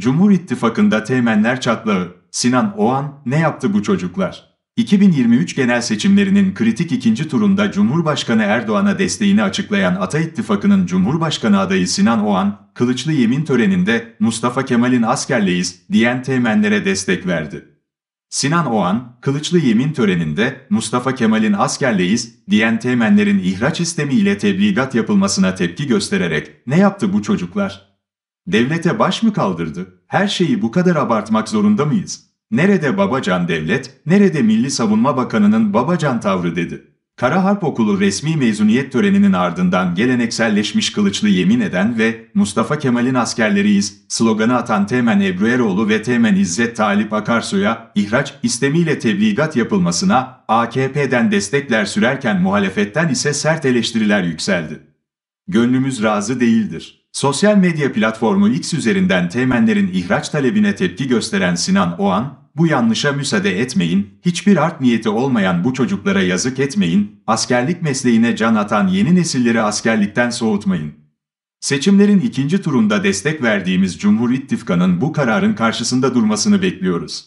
Cumhur İttifakı'nda teğmenler çatlağı, Sinan Oğan, ne yaptı bu çocuklar? 2023 genel seçimlerinin kritik ikinci turunda Cumhurbaşkanı Erdoğan'a desteğini açıklayan Ata İttifakı'nın Cumhurbaşkanı adayı Sinan Oğan, kılıçlı yemin töreninde Mustafa Kemal'in askerleyiz diyen teğmenlere destek verdi. Sinan Oğan, kılıçlı yemin töreninde Mustafa Kemal'in askerleyiz diyen teğmenlerin ihraç istemiyle tebligat yapılmasına tepki göstererek ne yaptı bu çocuklar? Devlete baş mı kaldırdı? Her şeyi bu kadar abartmak zorunda mıyız? Nerede babacan devlet, nerede Milli Savunma Bakanı'nın babacan tavrı dedi. Kara Harp Okulu resmi mezuniyet töreninin ardından gelenekselleşmiş kılıçlı yemin eden ve Mustafa Kemal'in askerleriyiz sloganı atan Temen Ebru ve Temen İzzet Talip Akarsu'ya ihraç istemiyle tebligat yapılmasına AKP'den destekler sürerken muhalefetten ise sert eleştiriler yükseldi. Gönlümüz razı değildir. Sosyal medya platformu X üzerinden temenlerin ihraç talebine tepki gösteren Sinan Oğan, bu yanlışa müsaade etmeyin, hiçbir art niyeti olmayan bu çocuklara yazık etmeyin, askerlik mesleğine can atan yeni nesilleri askerlikten soğutmayın. Seçimlerin ikinci turunda destek verdiğimiz Cumhur İttifakı'nın bu kararın karşısında durmasını bekliyoruz.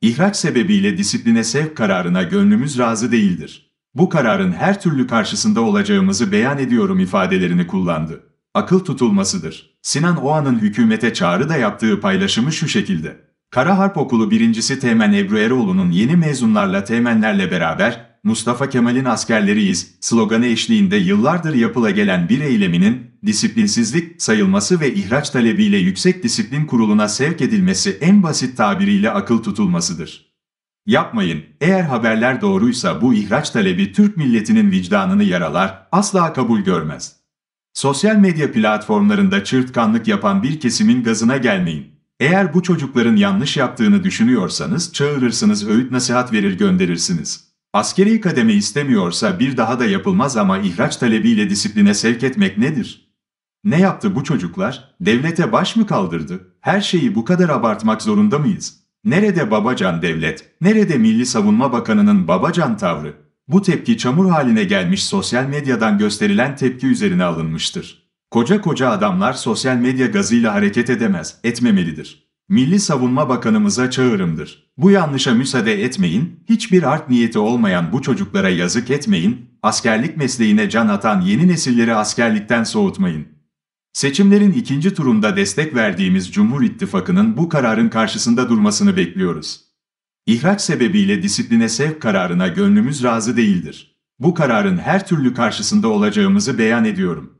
İhraç sebebiyle disipline sevk kararına gönlümüz razı değildir. Bu kararın her türlü karşısında olacağımızı beyan ediyorum ifadelerini kullandı akıl tutulmasıdır. Sinan Oğan'ın hükümete çağrı da yaptığı paylaşımı şu şekilde. Kara Harp Okulu birincisi Teğmen Ebru Eroğlu'nun yeni mezunlarla Teğmenlerle beraber Mustafa Kemal'in askerleriyiz sloganı eşliğinde yıllardır yapıla gelen bir eyleminin disiplinsizlik sayılması ve ihraç talebiyle Yüksek Disiplin Kurulu'na sevk edilmesi en basit tabiriyle akıl tutulmasıdır. Yapmayın, eğer haberler doğruysa bu ihraç talebi Türk milletinin vicdanını yaralar, asla kabul görmez. Sosyal medya platformlarında çırtkanlık yapan bir kesimin gazına gelmeyin. Eğer bu çocukların yanlış yaptığını düşünüyorsanız çağırırsınız öğüt nasihat verir gönderirsiniz. Askeri kademe istemiyorsa bir daha da yapılmaz ama ihraç talebiyle disipline sevk etmek nedir? Ne yaptı bu çocuklar? Devlete baş mı kaldırdı? Her şeyi bu kadar abartmak zorunda mıyız? Nerede babacan devlet? Nerede Milli Savunma Bakanı'nın babacan tavrı? Bu tepki çamur haline gelmiş sosyal medyadan gösterilen tepki üzerine alınmıştır. Koca koca adamlar sosyal medya gazıyla hareket edemez, etmemelidir. Milli Savunma Bakanımıza çağırımdır. Bu yanlışa müsaade etmeyin, hiçbir art niyeti olmayan bu çocuklara yazık etmeyin, askerlik mesleğine can atan yeni nesilleri askerlikten soğutmayın. Seçimlerin ikinci turunda destek verdiğimiz Cumhur İttifakı'nın bu kararın karşısında durmasını bekliyoruz. İhraç sebebiyle disipline sevk kararına gönlümüz razı değildir. Bu kararın her türlü karşısında olacağımızı beyan ediyorum.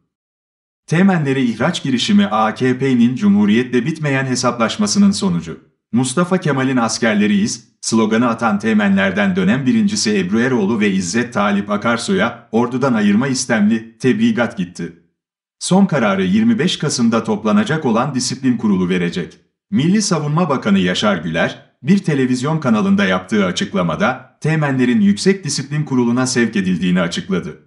Temenleri ihraç girişimi AKP'nin Cumhuriyet'le bitmeyen hesaplaşmasının sonucu. Mustafa Kemal'in askerleriyiz, sloganı atan temenlerden dönem birincisi Ebru Eroğlu ve İzzet Talip Akarsu'ya ordudan ayırma istemli tebligat gitti. Son kararı 25 Kasım'da toplanacak olan disiplin kurulu verecek. Milli Savunma Bakanı Yaşar Güler, bir televizyon kanalında yaptığı açıklamada, Teğmenlerin Yüksek Disiplin Kurulu'na sevk edildiğini açıkladı.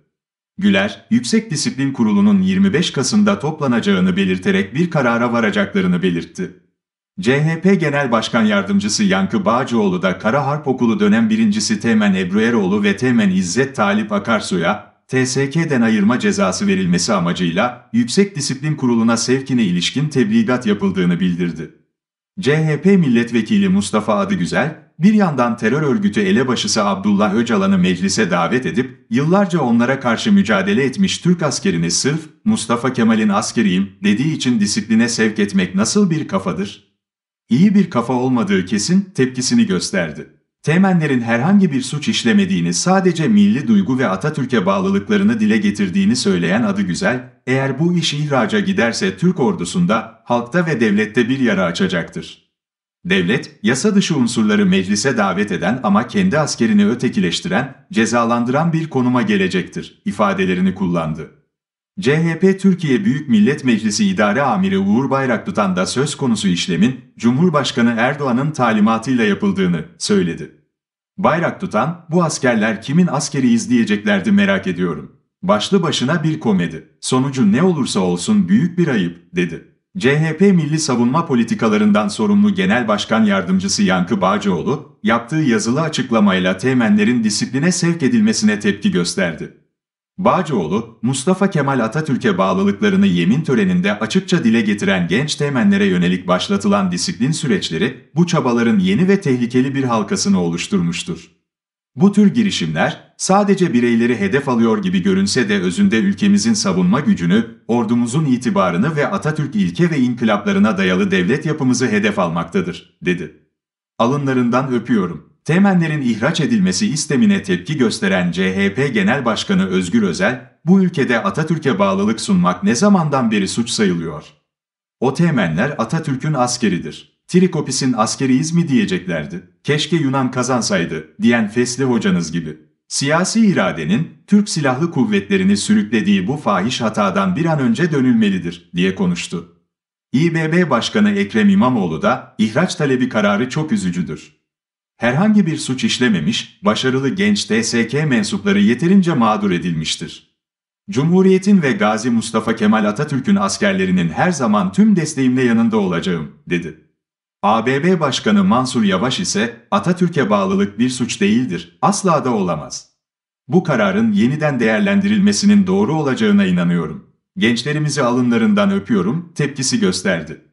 Güler, Yüksek Disiplin Kurulu'nun 25 Kasım'da toplanacağını belirterek bir karara varacaklarını belirtti. CHP Genel Başkan Yardımcısı Yankı Bağcıoğlu da Kara Harp Okulu dönem birincisi Teğmen Ebru Eroğlu ve Teğmen İzzet Talip Akarsu'ya, TSK'den ayırma cezası verilmesi amacıyla Yüksek Disiplin Kurulu'na sevkine ilişkin tebligat yapıldığını bildirdi. CHP milletvekili Mustafa Adıgüzel, bir yandan terör örgütü elebaşısı Abdullah Öcalan'ı meclise davet edip, yıllarca onlara karşı mücadele etmiş Türk askerini sırf Mustafa Kemal'in askeriyim dediği için disipline sevk etmek nasıl bir kafadır? İyi bir kafa olmadığı kesin tepkisini gösterdi. Teğmenlerin herhangi bir suç işlemediğini, sadece milli duygu ve Atatürk'e bağlılıklarını dile getirdiğini söyleyen adı güzel, eğer bu iş ihraca giderse Türk ordusunda, halkta ve devlette bir yara açacaktır. Devlet, yasa dışı unsurları meclise davet eden ama kendi askerini ötekileştiren, cezalandıran bir konuma gelecektir, ifadelerini kullandı. CHP Türkiye Büyük Millet Meclisi İdare Amiri Uğur Bayraktutan da söz konusu işlemin, Cumhurbaşkanı Erdoğan'ın talimatıyla yapıldığını söyledi. Bayrak tutan, bu askerler kimin askeri izleyeceklerdi merak ediyorum. Başlı başına bir komedi. Sonucu ne olursa olsun büyük bir ayıp, dedi. CHP Milli Savunma Politikalarından sorumlu Genel Başkan Yardımcısı Yankı Bağcıoğlu, yaptığı yazılı açıklamayla teğmenlerin disipline sevk edilmesine tepki gösterdi. Bağcıoğlu, Mustafa Kemal Atatürk'e bağlılıklarını yemin töreninde açıkça dile getiren genç temenlere yönelik başlatılan disiplin süreçleri, bu çabaların yeni ve tehlikeli bir halkasını oluşturmuştur. Bu tür girişimler, sadece bireyleri hedef alıyor gibi görünse de özünde ülkemizin savunma gücünü, ordumuzun itibarını ve Atatürk ilke ve inkılaplarına dayalı devlet yapımızı hedef almaktadır, dedi. Alınlarından öpüyorum. Temenlerin ihraç edilmesi istemine tepki gösteren CHP Genel Başkanı Özgür Özel, bu ülkede Atatürk'e bağlılık sunmak ne zamandan beri suç sayılıyor? O temenler Atatürk'ün askeridir. Trikopis'in askeriyiz mi diyeceklerdi. Keşke Yunan kazansaydı, diyen Fesli hocanız gibi. Siyasi iradenin, Türk Silahlı Kuvvetleri'ni sürüklediği bu fahiş hatadan bir an önce dönülmelidir, diye konuştu. İBB Başkanı Ekrem İmamoğlu da, ihraç talebi kararı çok üzücüdür. Herhangi bir suç işlememiş, başarılı genç TSK mensupları yeterince mağdur edilmiştir. Cumhuriyetin ve Gazi Mustafa Kemal Atatürk'ün askerlerinin her zaman tüm desteğimle yanında olacağım, dedi. ABB Başkanı Mansur Yavaş ise Atatürk'e bağlılık bir suç değildir, asla da olamaz. Bu kararın yeniden değerlendirilmesinin doğru olacağına inanıyorum. Gençlerimizi alınlarından öpüyorum, tepkisi gösterdi.